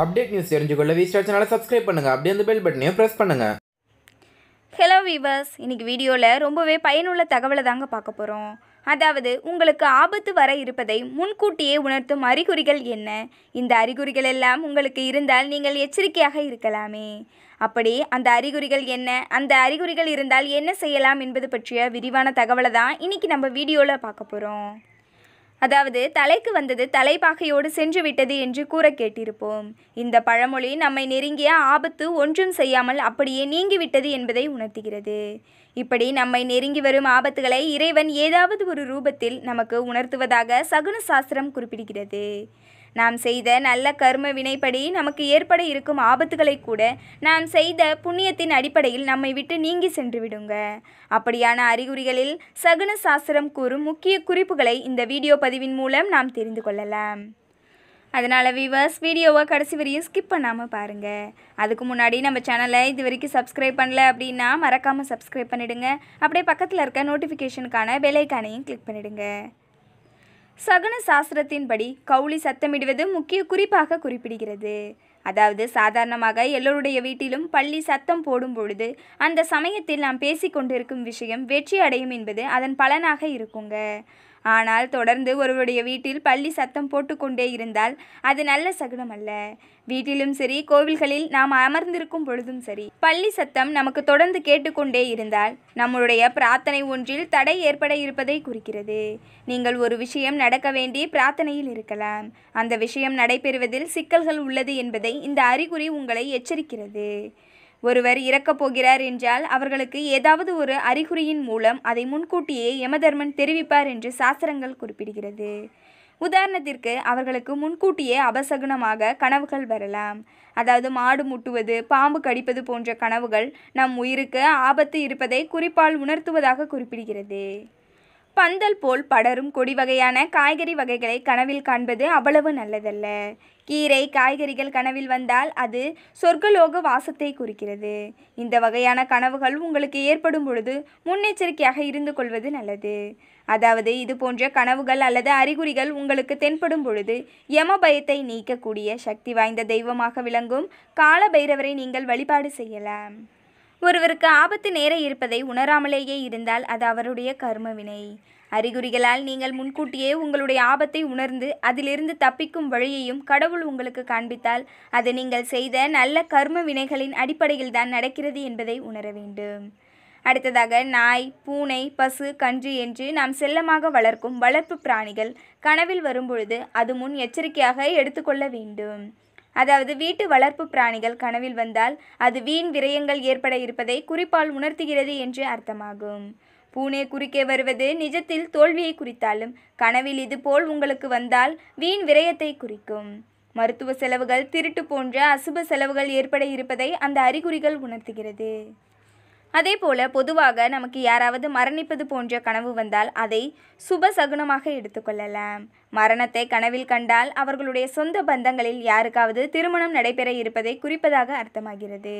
update news தெரிஞ்சுக்கொள்ள V Star சேனலை subscribe பண்ணுங்கள் அப்படியே அந்த பெல் பட்டனையும் ப்ரெஸ் பண்ணுங்கள் ஹலோ வீவர்ஸ் இன்றைக்கி வீடியோவில் ரொம்பவே பயனுள்ள தகவலை தாங்க பார்க்க போகிறோம் அதாவது உங்களுக்கு ஆபத்து வர இருப்பதை முன்கூட்டியே உணர்த்தும் அறிகுறிகள் என்ன இந்த அறிகுறிகள் எல்லாம் உங்களுக்கு இருந்தால் நீங்கள் எச்சரிக்கையாக இருக்கலாமே அப்படி அந்த அறிகுறிகள் என்ன அந்த அறிகுறிகள் இருந்தால் என்ன செய்யலாம் என்பது பற்றிய விரிவான தகவலை தான் இன்றைக்கி நம்ம வீடியோவில் பார்க்க போகிறோம் அதாவது தலைக்கு வந்தது தலைப்பாகையோடு சென்று விட்டது என்று கூற கேட்டிருப்போம் இந்த பழமொழி நம்மை நெருங்கிய ஆபத்து ஒன்றும் செய்யாமல் அப்படியே நீங்கிவிட்டது என்பதை உணர்த்துகிறது இப்படி நம்மை நெருங்கி வரும் ஆபத்துகளை இறைவன் ஏதாவது ஒரு ரூபத்தில் நமக்கு உணர்த்துவதாக சகுன சாஸ்திரம் குறிப்பிடுகிறது நாம் செய்த நல்ல கர்ம வினைப்படி நமக்கு ஏற்பட இருக்கும் ஆபத்துகளை கூட நாம் செய்த புண்ணியத்தின் அடிப்படையில் நம்மை விட்டு நீங்கி சென்று விடுங்க அப்படியான அறிகுறிகளில் சகுன சாஸ்திரம் கூறும் முக்கிய குறிப்புகளை இந்த வீடியோ பதிவின் மூலம் நாம் தெரிந்து கொள்ளலாம் அதனால் வியூவர்ஸ் வீடியோவை கடைசி வரையும் ஸ்கிப் பண்ணாமல் பாருங்கள் அதுக்கு முன்னாடி நம்ம சேனலை இது வரைக்கும் சப்ஸ்கிரைப் பண்ணல அப்படின்னா மறக்காமல் சப்ஸ்கிரைப் பண்ணிவிடுங்க அப்படியே பக்கத்தில் இருக்க நோட்டிஃபிகேஷனுக்கான பெலைக்கானையும் கிளிக் பண்ணிவிடுங்க சகுன சாஸ்திரத்தின்படி கவுளி சத்தமிடுவது முக்கிய குறிப்பாக குறிப்பிடுகிறது அதாவது சாதாரணமாக எல்லோருடைய வீட்டிலும் பள்ளி சத்தம் போடும் பொழுது அந்த சமயத்தில் நாம் பேசிக்கொண்டிருக்கும் விஷயம் வெற்றி அடையும் என்பது அதன் பலனாக இருக்குங்க ஆனால் தொடர்ந்து ஒருவருடைய வீட்டில் பள்ளி சத்தம் போட்டுக்கொண்டே இருந்தால் அது நல்ல சகுனம் அல்ல வீட்டிலும் சரி கோவில்களில் நாம் அமர்ந்திருக்கும் பொழுதும் சரி பள்ளி சத்தம் நமக்கு தொடர்ந்து கேட்டுக்கொண்டே இருந்தால் நம்முடைய பிரார்த்தனை ஒன்றில் தடை ஏற்பட இருப்பதை குறிக்கிறது நீங்கள் ஒரு விஷயம் நடக்க வேண்டிய பிரார்த்தனையில் இருக்கலாம் அந்த விஷயம் நடைபெறுவதில் சிக்கல்கள் உள்ளது என்பதை இந்த அறிகுறி உங்களை எச்சரிக்கிறது ஒருவர் இறக்கப் போகிறார் என்றால் அவர்களுக்கு ஏதாவது ஒரு அறிகுறியின் மூலம் அதை முன்கூட்டியே யமதர்மன் தெரிவிப்பார் என்று சாஸ்திரங்கள் குறிப்பிடுகிறது உதாரணத்திற்கு அவர்களுக்கு முன்கூட்டியே அபசகுனமாக கனவுகள் வரலாம் அதாவது மாடு முட்டுவது பாம்பு கடிப்பது போன்ற கனவுகள் நம் உயிருக்கு ஆபத்து இருப்பதை குறிப்பால் உணர்த்துவதாக குறிப்பிடுகிறது பந்தல் போல் படரும் கொடி வகையான காய்கறி வகைகளை கனவில் காண்பது அவ்வளவு நல்லதல்ல கீரை காய்கறிகள் கனவில் வந்தால் அது சொர்க்கலோக வாசத்தை குறிக்கிறது இந்த வகையான கனவுகள் உங்களுக்கு ஏற்படும் பொழுது முன்னெச்சரிக்கையாக இருந்து கொள்வது நல்லது அதாவது இது போன்ற கனவுகள் அல்லது அறிகுறிகள் உங்களுக்கு தென்படும் பொழுது யம பயத்தை நீக்கக்கூடிய சக்தி வாய்ந்த தெய்வமாக விளங்கும் கால பைரவரை நீங்கள் வழிபாடு செய்யலாம் ஒருவருக்கு ஆபத்து நேர இருப்பதை உணராமலேயே இருந்தால் அது அவருடைய கர்மவினை அறிகுறிகளால் நீங்கள் முன்கூட்டியே உங்களுடைய ஆபத்தை உணர்ந்து அதிலிருந்து தப்பிக்கும் வழியையும் கடவுள் உங்களுக்கு காண்பித்தால் அது நீங்கள் செய்த நல்ல கர்ம வினைகளின் அடிப்படையில் தான் நடக்கிறது என்பதை உணர வேண்டும் அடுத்ததாக நாய் பூனை பசு கன்று என்று நாம் செல்லமாக வளர்க்கும் வளர்ப்பு பிராணிகள் கனவில் வரும்பொழுது அது முன் எச்சரிக்கையாக எடுத்துக்கொள்ள வேண்டும் அதாவது வீட்டு வளர்ப்பு பிராணிகள் கனவில் வந்தால் அது வீண் விரயங்கள் ஏற்பட இருப்பதை குறிப்பால் உணர்த்துகிறது என்று அர்த்தமாகும் பூனே குறுக்கே வருவது நிஜத்தில் தோல்வியை குறித்தாலும் கனவில் இது போல் உங்களுக்கு வந்தால் வீண் விரயத்தை குறிக்கும் மருத்துவ செலவுகள் திருட்டு போன்ற அசுப செலவுகள் ஏற்பட இருப்பதை அந்த அறிகுறிகள் உணர்த்துகிறது அதே போல் பொதுவாக நமக்கு யாராவது மரணிப்பது போன்ற கனவு வந்தால் அதை சுப சகுனமாக எடுத்துக்கொள்ளலாம் மரணத்தை கனவில் கண்டால் அவர்களுடைய சொந்த பந்தங்களில் யாருக்காவது திருமணம் நடைபெற இருப்பதை குறிப்பதாக அர்த்தமாகிறது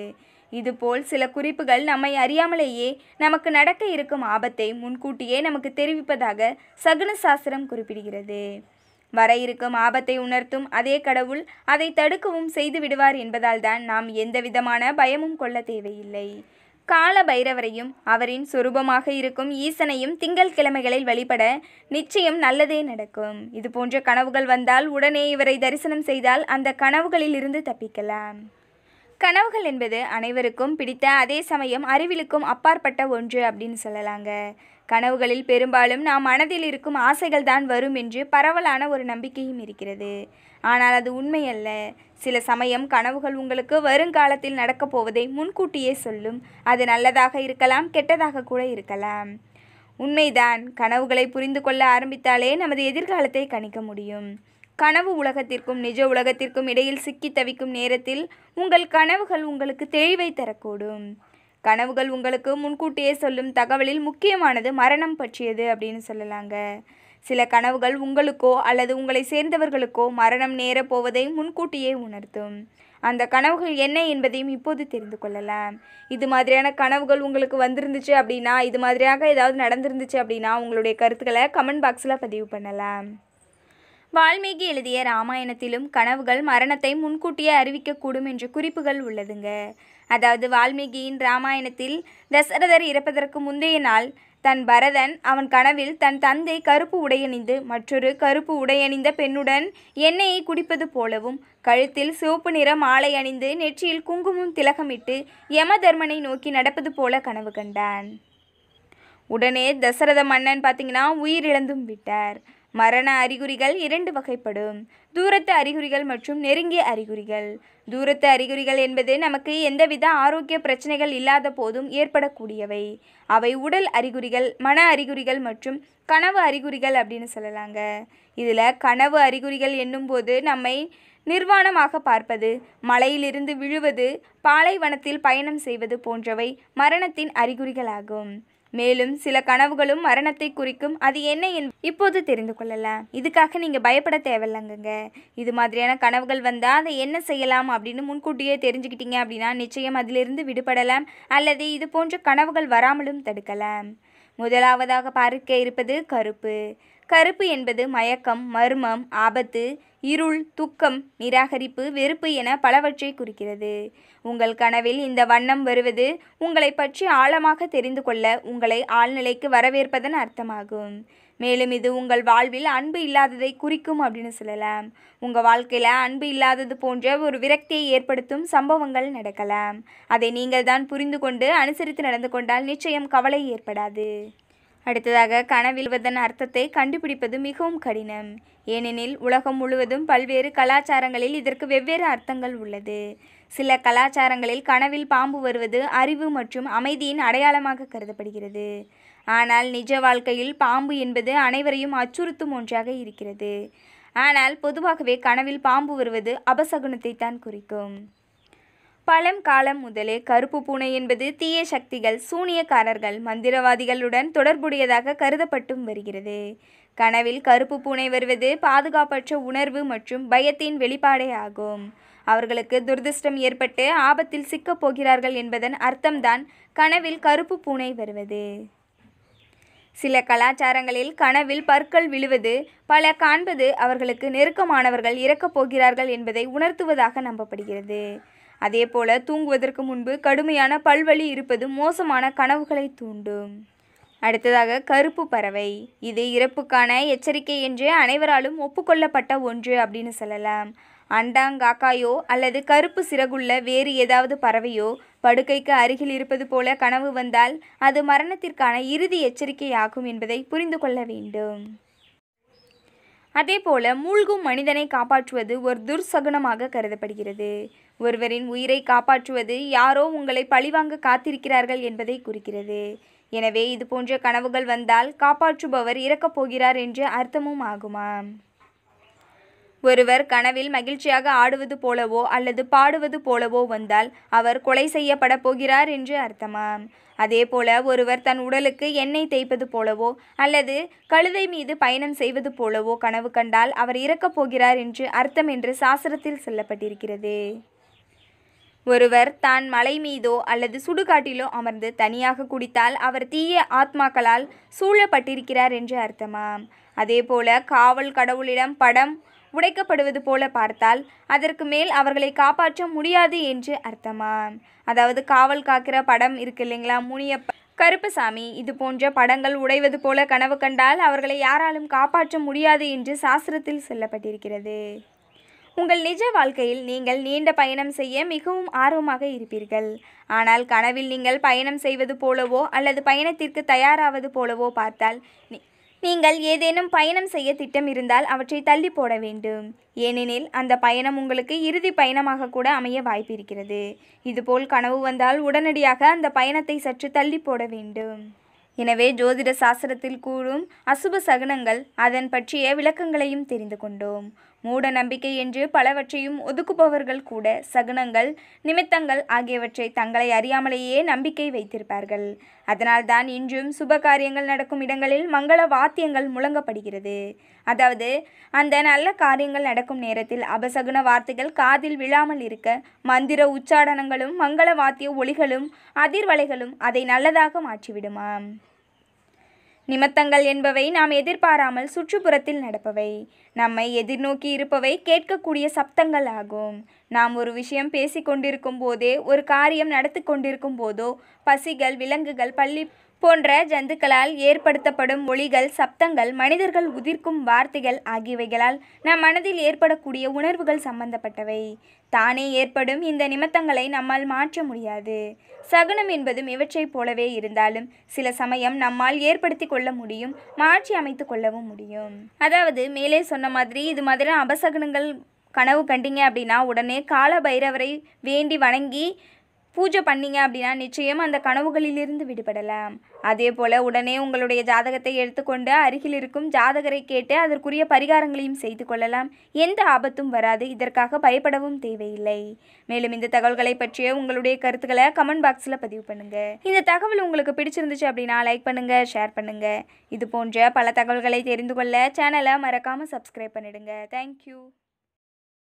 இதுபோல் சில குறிப்புகள் நம்மை அறியாமலேயே நமக்கு நடக்க இருக்கும் ஆபத்தை முன்கூட்டியே நமக்கு தெரிவிப்பதாக சகுன சாஸ்திரம் குறிப்பிடுகிறது வர இருக்கும் ஆபத்தை உணர்த்தும் அதே கடவுள் அதை தடுக்கவும் செய்து விடுவார் என்பதால் தான் நாம் எந்தவிதமான பயமும் கொள்ள தேவையில்லை கால பைரவரையும் அவரின் சுரூபமாக இருக்கும் ஈசனையும் திங்கள் கிழமைகளில் வழிபட நிச்சயம் நல்லதே நடக்கும் இது போன்ற கனவுகள் வந்தால் உடனே இவரை தரிசனம் செய்தால் அந்த கனவுகளிலிருந்து தப்பிக்கலாம் கனவுகள் என்பது அனைவருக்கும் பிடித்த அதே சமயம் அறிவிலுக்கும் அப்பாற்பட்ட ஒன்று அப்படின்னு சொல்லலாங்க கனவுகளில் பெரும்பாலும் நாம் மனதில் இருக்கும் ஆசைகள் தான் வரும் என்று பரவலான ஒரு நம்பிக்கையும் இருக்கிறது ஆனால் அது உண்மையல்ல சில சமயம் கனவுகள் உங்களுக்கு வருங்காலத்தில் நடக்கப் போவதை முன்கூட்டியே சொல்லும் அது நல்லதாக இருக்கலாம் கெட்டதாக கூட இருக்கலாம் உண்மைதான் கனவுகளை புரிந்து கொள்ள ஆரம்பித்தாலே நமது எதிர்காலத்தை கணிக்க முடியும் கனவு உலகத்திற்கும் நிஜ உலகத்திற்கும் இடையில் சிக்கி தவிக்கும் நேரத்தில் உங்கள் கனவுகள் உங்களுக்கு தெளிவை தரக்கூடும் கனவுகள் உங்களுக்கு முன்கூட்டியே சொல்லும் தகவலில் முக்கியமானது மரணம் பற்றியது அப்படின்னு சொல்லலாங்க சில கனவுகள் உங்களுக்கோ அல்லது உங்களை சேர்ந்தவர்களுக்கோ மரணம் நேரப் முன்கூட்டியே உணர்த்தும் அந்த கனவுகள் என்ன என்பதையும் இப்போது தெரிந்து கொள்ளலாம் இது மாதிரியான கனவுகள் உங்களுக்கு வந்திருந்துச்சு அப்படின்னா இது மாதிரியாக ஏதாவது நடந்திருந்துச்சு அப்படின்னா உங்களுடைய கருத்துக்களை கமெண்ட் பாக்ஸில் பதிவு பண்ணலாம் வால்மீகி எழுதிய ராமாயணத்திலும் கனவுகள் மரணத்தை முன்கூட்டியே அறிவிக்கக்கூடும் என்ற குறிப்புகள் உள்ளதுங்க அதாவது வால்மீகியின் ராமாயணத்தில் தசரதர் இறப்பதற்கு முந்தைய நாள் தன் பரதன் அவன் கனவில் தன் தந்தை கருப்பு உடையணிந்து மற்றொரு கருப்பு உடையணிந்த பெண்ணுடன் எண்ணெயை குடிப்பது போலவும் கழுத்தில் சிவப்பு நிற மாலை அணிந்து நெற்றியில் குங்குமம் திலகமிட்டு யம தர்மனை நோக்கி நடப்பது போல கனவு கண்டான் உடனே தசரத மன்னன் பார்த்தீங்கன்னா உயிரிழந்தும் விட்டார் மரண அறிகுறிகள் இரண்டு வகைப்படும் தூரத்து அறிகுறிகள் மற்றும் நெருங்கிய அறிகுறிகள் தூரத்து அறிகுறிகள் என்பது நமக்கு எந்தவித ஆரோக்கிய பிரச்சனைகள் இல்லாத போதும் ஏற்படக்கூடியவை அவை உடல் அறிகுறிகள் மன அறிகுறிகள் மற்றும் கனவு அறிகுறிகள் அப்படின்னு சொல்லலாங்க இதில் கனவு அறிகுறிகள் என்னும்போது நம்மை நிர்வாணமாக பார்ப்பது மலையிலிருந்து விழுவது பாலைவனத்தில் பயணம் செய்வது போன்றவை மரணத்தின் அறிகுறிகளாகும் மேலும் சில கனவுகளும் மரணத்தை குறிக்கும் அது என்ன என் இப்போது தெரிந்து கொள்ளலாம் இதுக்காக நீங்கள் பயப்பட தேவையில்லைங்க இது மாதிரியான கனவுகள் வந்தால் அதை என்ன செய்யலாம் அப்படின்னு முன்கூட்டியே தெரிஞ்சுக்கிட்டீங்க அப்படின்னா நிச்சயம் அதிலிருந்து விடுபடலாம் அல்லது இது போன்ற கனவுகள் வராமலும் தடுக்கலாம் முதலாவதாக பார்க்க இருப்பது கருப்பு கருப்பு என்பது மயக்கம் மர்மம் ஆபத்து இருள் துக்கம் நிராகரிப்பு வெறுப்பு என பலவற்றை குறிக்கிறது உங்கள் கனவில் இந்த வண்ணம் வருவது உங்களை பற்றி ஆழமாக தெரிந்து கொள்ள உங்களை ஆழ்நிலைக்கு வரவேற்பதன் அர்த்தமாகும் மேலும் இது உங்கள் வாழ்வில் அன்பு இல்லாததை குறிக்கும் அப்படின்னு சொல்லலாம் உங்கள் வாழ்க்கையில் அன்பு இல்லாதது போன்ற ஒரு விரக்தியை ஏற்படுத்தும் சம்பவங்கள் நடக்கலாம் அதை நீங்கள் தான் புரிந்து கொண்டு அனுசரித்து நடந்து கொண்டால் நிச்சயம் கவலை ஏற்படாது அடுத்ததாக கனவில்வதன் அர்த்தத்தை கண்டுபிடிப்பது மிகவும் கடினம் ஏனெனில் உலகம் முழுவதும் பல்வேறு கலாச்சாரங்களில் இதற்கு வெவ்வேறு அர்த்தங்கள் உள்ளது சில கலாச்சாரங்களில் கனவில் பாம்பு வருவது அறிவு மற்றும் அமைதியின் அடையாளமாக கருதப்படுகிறது ஆனால் நிஜ வாழ்க்கையில் பாம்பு என்பது அனைவரையும் அச்சுறுத்தும் ஒன்றாக இருக்கிறது ஆனால் பொதுவாகவே கனவில் பாம்பு வருவது அபசகுனத்தை தான் குறிக்கும் பழம் காலம் முதலே கருப்பு பூனை என்பது தீய சக்திகள் சூனியக்காரர்கள் மந்திரவாதிகளுடன் தொடர்புடையதாக கருதப்பட்டும் வருகிறது கனவில் கருப்பு பூனை வருவது பாதுகாப்பற்ற உணர்வு மற்றும் பயத்தின் வெளிப்பாடே ஆகும் அவர்களுக்கு துர்திருஷ்டம் ஏற்பட்டு ஆபத்தில் சிக்கப் போகிறார்கள் என்பதன் அர்த்தம்தான் கனவில் கருப்பு பூனை வருவது சில கலாச்சாரங்களில் கனவில் பற்கள் விழுவது பல காண்பது அவர்களுக்கு நெருக்கமானவர்கள் இறக்கப் போகிறார்கள் என்பதை உணர்த்துவதாக நம்பப்படுகிறது போல தூங்குவதற்கு முன்பு கடுமையான பல்வழி இருப்பது மோசமான கனவுகளை தூண்டும் அடுத்ததாக கருப்பு பறவை இது இறப்புக்கான எச்சரிக்கை என்று அனைவராலும் ஒப்புக்கொள்ளப்பட்ட ஒன்று அப்படின்னு சொல்லலாம் அண்டாங்காக்காயோ அல்லது கருப்பு சிறகுள்ள வேறு ஏதாவது பறவையோ படுக்கைக்கு அருகில் இருப்பது போல கனவு வந்தால் அது மரணத்திற்கான இறுதி எச்சரிக்கையாகும் என்பதை புரிந்து கொள்ள வேண்டும் அதேபோல மூழ்கும் மனிதனை காப்பாற்றுவது ஒரு துர்சகுனமாக கருதப்படுகிறது ஒருவரின் உயிரை காப்பாற்றுவது யாரோ உங்களை பழிவாங்க காத்திருக்கிறார்கள் என்பதை குறிக்கிறது எனவே இது போன்ற கனவுகள் வந்தால் காப்பாற்றுபவர் இறக்கப் போகிறார் என்று அர்த்தமும் ஆகுமாம் ஒருவர் கனவில் மகிழ்ச்சியாக ஆடுவது போலவோ அல்லது பாடுவது போலவோ வந்தால் அவர் கொலை செய்யப்பட போகிறார் என்று அர்த்தமாம் போல ஒருவர் தன் உடலுக்கு எண்ணெய் தேய்ப்பது போலவோ அல்லது கழுதை மீது பயணம் செய்வது போலவோ கனவு கண்டால் அவர் இறக்கப் போகிறார் என்று அர்த்தம் என்று சாஸ்திரத்தில் சொல்லப்பட்டிருக்கிறது ஒருவர் தான் மலை மீதோ அல்லது சுடுகாட்டிலோ அமர்ந்து தனியாக குடித்தால் அவர் தீய ஆத்மாக்களால் சூழப்பட்டிருக்கிறார் என்று அர்த்தமாம் போல காவல் கடவுளிடம் படம் உடைக்கப்படுவது போல பார்த்தால் அதற்கு மேல் அவர்களை காப்பாற்ற முடியாது என்று அர்த்தமா அதாவது காவல் காக்கிற படம் இருக்கு இல்லைங்களா முனியப்ப கருப்புசாமி இது போன்ற படங்கள் உடைவது போல கனவு கண்டால் அவர்களை யாராலும் காப்பாற்ற முடியாது என்று சாஸ்திரத்தில் சொல்லப்பட்டிருக்கிறது உங்கள் நிஜ வாழ்க்கையில் நீங்கள் நீண்ட பயணம் செய்ய மிகவும் ஆர்வமாக இருப்பீர்கள் ஆனால் கனவில் நீங்கள் பயணம் செய்வது போலவோ அல்லது பயணத்திற்கு தயாராவது போலவோ பார்த்தால் நீங்கள் ஏதேனும் பயணம் செய்ய திட்டம் இருந்தால் அவற்றை தள்ளி போட வேண்டும் ஏனெனில் அந்த பயணம் உங்களுக்கு இறுதி பயணமாக கூட அமைய வாய்ப்பிருக்கிறது இதுபோல் கனவு வந்தால் உடனடியாக அந்த பயணத்தை சற்று தள்ளி போட வேண்டும் எனவே ஜோதிட சாஸ்திரத்தில் கூறும் அசுப சகுனங்கள் அதன் பற்றிய விளக்கங்களையும் தெரிந்து கொண்டோம் மூட நம்பிக்கை என்று பலவற்றையும் ஒதுக்குபவர்கள் கூட சகுனங்கள் நிமித்தங்கள் ஆகியவற்றை தங்களை அறியாமலேயே நம்பிக்கை வைத்திருப்பார்கள் அதனால்தான் இன்றும் சுப காரியங்கள் நடக்கும் இடங்களில் மங்கள வாத்தியங்கள் முழங்கப்படுகிறது அதாவது அந்த நல்ல காரியங்கள் நடக்கும் நேரத்தில் அபசகுன வார்த்தைகள் காதில் விழாமல் இருக்க மந்திர உச்சாடனங்களும் மங்கள வாத்திய ஒளிகளும் அதிர்வலைகளும் அதை நல்லதாக மாற்றிவிடுமாம் நிமித்தங்கள் என்பவை நாம் எதிர்பாராமல் சுற்றுப்புறத்தில் நடப்பவை நம்மை எதிர்நோக்கி இருப்பவை கேட்கக்கூடிய சப்தங்கள் ஆகும் நாம் ஒரு விஷயம் பேசிக்கொண்டிருக்கும் போதே ஒரு காரியம் நடத்தி கொண்டிருக்கும் போதோ பசிகள் விலங்குகள் பள்ளி போன்ற ஜந்துக்களால் ஏற்படுத்தப்படும் ஒளிகள் சப்தங்கள் மனிதர்கள் உதிர்க்கும் வார்த்தைகள் ஆகியவைகளால் நம் மனதில் ஏற்படக்கூடிய உணர்வுகள் சம்பந்தப்பட்டவை தானே ஏற்படும் இந்த நிமித்தங்களை நம்மால் மாற்ற முடியாது சகுனம் என்பதும் இவற்றைப் போலவே இருந்தாலும் சில சமயம் நம்மால் ஏற்படுத்தி கொள்ள முடியும் மாற்றி அமைத்து கொள்ளவும் முடியும் அதாவது மேலே சொன்ன மாதிரி இது மாதிரி அபசகுனங்கள் கனவு கண்டீங்க அப்படின்னா உடனே கால பைரவரை வேண்டி வணங்கி பூஜை பண்ணீங்க அப்படின்னா நிச்சயம் அந்த கனவுகளிலிருந்து விடுபடலாம் அதே போல் உடனே உங்களுடைய ஜாதகத்தை எடுத்துக்கொண்டு அருகில் இருக்கும் ஜாதகரை கேட்டு அதற்குரிய பரிகாரங்களையும் செய்து கொள்ளலாம் எந்த ஆபத்தும் வராது இதற்காக பயப்படவும் தேவையில்லை மேலும் இந்த தகவல்களை பற்றிய உங்களுடைய கருத்துக்களை கமெண்ட் பாக்ஸில் பதிவு பண்ணுங்கள் இந்த தகவல் உங்களுக்கு பிடிச்சிருந்துச்சு அப்படின்னா லைக் பண்ணுங்கள் ஷேர் பண்ணுங்கள் இது போன்ற பல தகவல்களை தெரிந்து கொள்ள சேனலை மறக்காமல் சப்ஸ்கிரைப் பண்ணிடுங்க தேங்க்யூ